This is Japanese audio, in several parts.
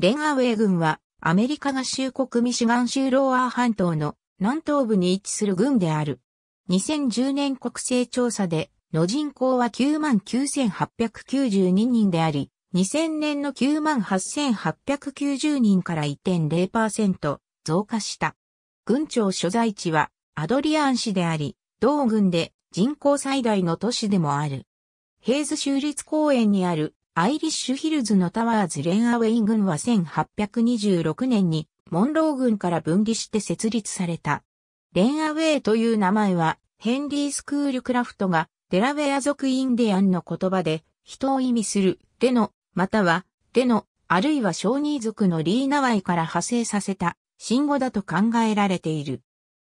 レンアウェイ軍は、アメリカ合衆国ミシガン州ローアー半島の南東部に位置する軍である。2010年国勢調査で、の人口は99,892人であり、2000年の98,890人から1.0%増加した。軍庁所在地はアドリアン市であり、同軍で人口最大の都市でもある。ヘイズ州立公園にあるアイリッシュヒルズのタワーズ・レンアウェイ軍は1826年にモンロー軍から分離して設立された。レンアウェイという名前はヘンリー・スクールクラフトがデラウェア族インディアンの言葉で人を意味するレノまたはレノあるいは小児族のリーナワイから派生させた新語だと考えられている。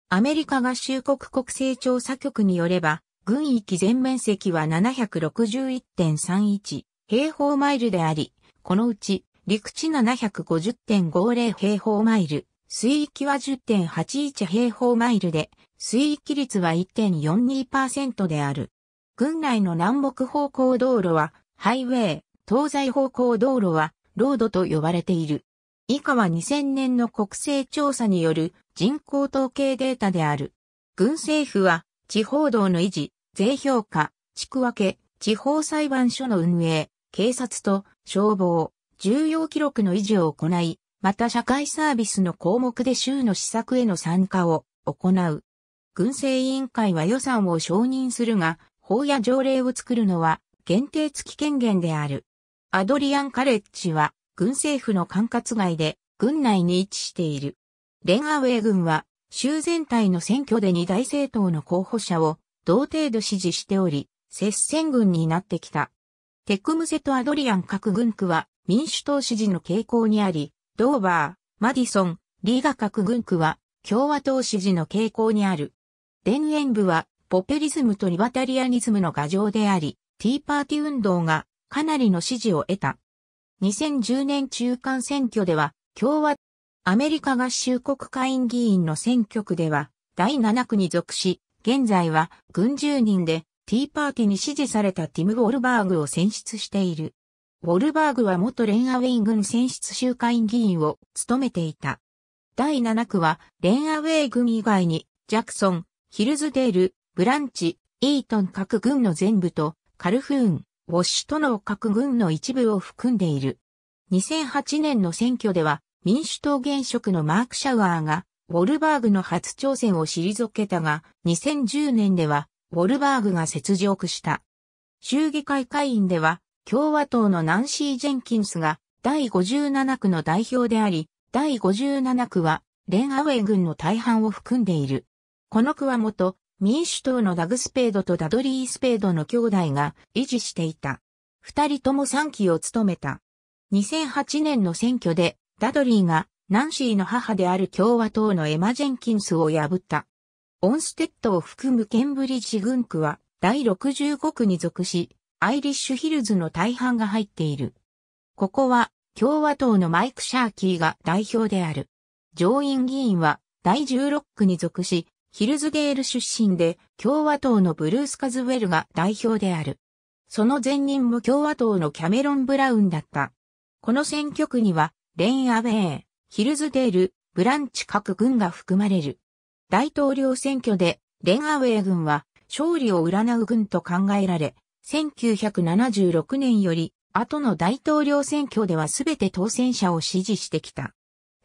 アメリカ合衆国国勢調査局によれば軍域全面積は761.31平方マイルであり、このうち陸地750.50平方マイル、水域は10.81平方マイルで、水域率は1.42%である。郡内の南北方向道路は、ハイウェイ、東西方向道路は、ロードと呼ばれている。以下は2000年の国勢調査による人口統計データである。軍政府は、地方道の維持、税評価、地区分け、地方裁判所の運営、警察と消防、重要記録の維持を行い、また社会サービスの項目で州の施策への参加を行う。軍政委員会は予算を承認するが、法や条例を作るのは限定付き権限である。アドリアンカレッジは軍政府の管轄外で軍内に位置している。レンアウェイ軍は州全体の選挙で二大政党の候補者を同程度支持しており、接戦軍になってきた。テクムセとアドリアン各軍区は民主党支持の傾向にあり、ドーバー、マディソン、リーガ各軍区は共和党支持の傾向にある。田園部はポペリズムとリバタリアニズムの牙城であり、ティーパーティ運動がかなりの支持を得た。2010年中間選挙では、共和、アメリカ合衆国会員議員の選挙区では、第7区に属し、現在は軍10人でティーパーティに支持されたティム・ウォルバーグを選出している。ウォルバーグは元レンアウェイ軍選出集会議員を務めていた。第7区は、レンアウェイ軍以外に、ジャクソン、ヒルズデール、ブランチ、イートン各軍の全部と、カルフーン、ウォッシュトの各軍の一部を含んでいる。2008年の選挙では、民主党現職のマーク・シャワーが、ウォルバーグの初挑戦を退けたが、2010年では、ボルバーグが雪辱した。衆議会会員では、共和党のナンシー・ジェンキンスが第57区の代表であり、第57区はレン・アウェイ軍の大半を含んでいる。この区は元民主党のダグ・スペードとダドリー・スペードの兄弟が維持していた。二人とも3期を務めた。2008年の選挙でダドリーがナンシーの母である共和党のエマ・ジェンキンスを破った。オンステッドを含むケンブリッジ軍区は第65区に属し、アイリッシュヒルズの大半が入っている。ここは共和党のマイク・シャーキーが代表である。上院議員は第16区に属し、ヒルズゲール出身で共和党のブルース・カズウェルが代表である。その前任も共和党のキャメロン・ブラウンだった。この選挙区には、レイン・アウェイ、ヒルズデール、ブランチ各軍が含まれる。大統領選挙で、レンアウェイ軍は勝利を占う軍と考えられ、1976年より後の大統領選挙では全て当選者を支持してきた。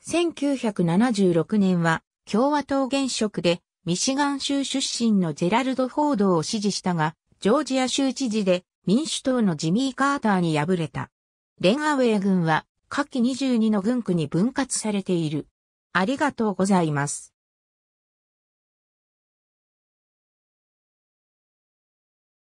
1976年は共和党現職でミシガン州出身のジェラルド・フォードを支持したが、ジョージア州知事で民主党のジミー・カーターに敗れた。レンアウェイ軍は下記22の軍区に分割されている。ありがとうございます。